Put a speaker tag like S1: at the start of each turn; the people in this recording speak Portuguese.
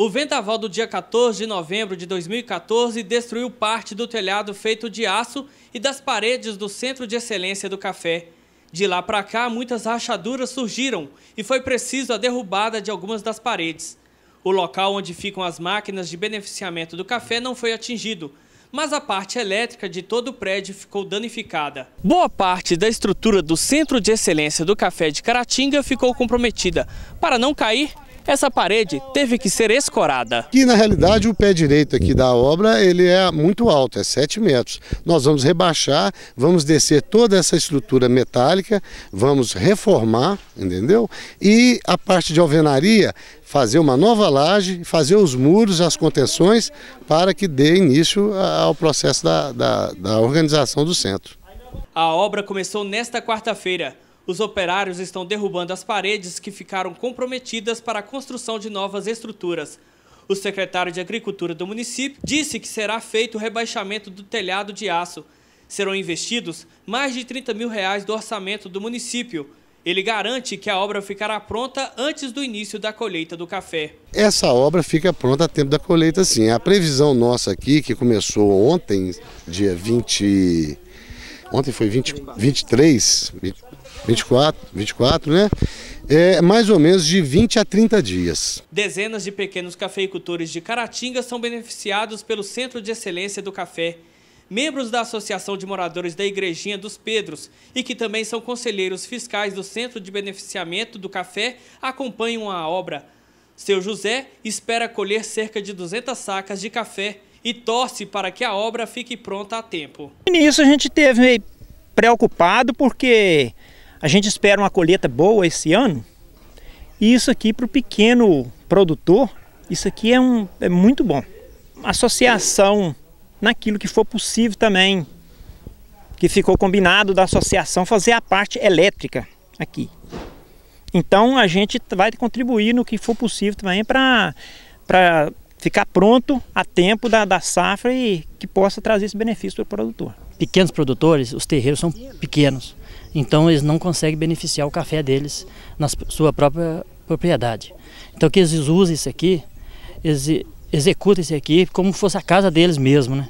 S1: O vendaval do dia 14 de novembro de 2014 destruiu parte do telhado feito de aço e das paredes do Centro de Excelência do Café. De lá para cá, muitas rachaduras surgiram e foi preciso a derrubada de algumas das paredes. O local onde ficam as máquinas de beneficiamento do café não foi atingido, mas a parte elétrica de todo o prédio ficou danificada. Boa parte da estrutura do Centro de Excelência do Café de Caratinga ficou comprometida. Para não cair, essa parede teve que ser
S2: escorada. E na realidade o pé direito aqui da obra ele é muito alto, é 7 metros. Nós vamos rebaixar, vamos descer toda essa estrutura metálica, vamos reformar, entendeu? E a parte de alvenaria, fazer uma nova laje, fazer os muros, as contenções, para que dê início ao processo da, da, da organização do centro.
S1: A obra começou nesta quarta-feira. Os operários estão derrubando as paredes que ficaram comprometidas para a construção de novas estruturas. O secretário de Agricultura do município disse que será feito o rebaixamento do telhado de aço. Serão investidos mais de 30 mil reais do orçamento do município. Ele garante que a obra ficará pronta antes do início da colheita do café.
S2: Essa obra fica pronta a tempo da colheita, sim. A previsão nossa aqui, que começou ontem, dia 20. Ontem foi 20, 23, 24, 24, né? É mais ou menos de 20 a 30 dias.
S1: Dezenas de pequenos cafeicultores de Caratinga são beneficiados pelo Centro de Excelência do Café. Membros da Associação de Moradores da Igrejinha dos Pedros e que também são conselheiros fiscais do Centro de Beneficiamento do Café acompanham a obra. Seu José espera colher cerca de 200 sacas de café e torce para que a obra fique pronta a tempo.
S3: No início a gente teve preocupado porque a gente espera uma colheita boa esse ano. E isso aqui para o pequeno produtor, isso aqui é, um, é muito bom. Associação naquilo que for possível também, que ficou combinado da associação fazer a parte elétrica aqui. Então a gente vai contribuir no que for possível também para ficar pronto a tempo da, da safra e que possa trazer esse benefício para o produtor. Pequenos produtores, os terreiros são pequenos. Então eles não conseguem beneficiar o café deles na sua própria propriedade. Então que eles usam isso aqui, eles executam isso aqui como se fosse a casa deles mesmo, né?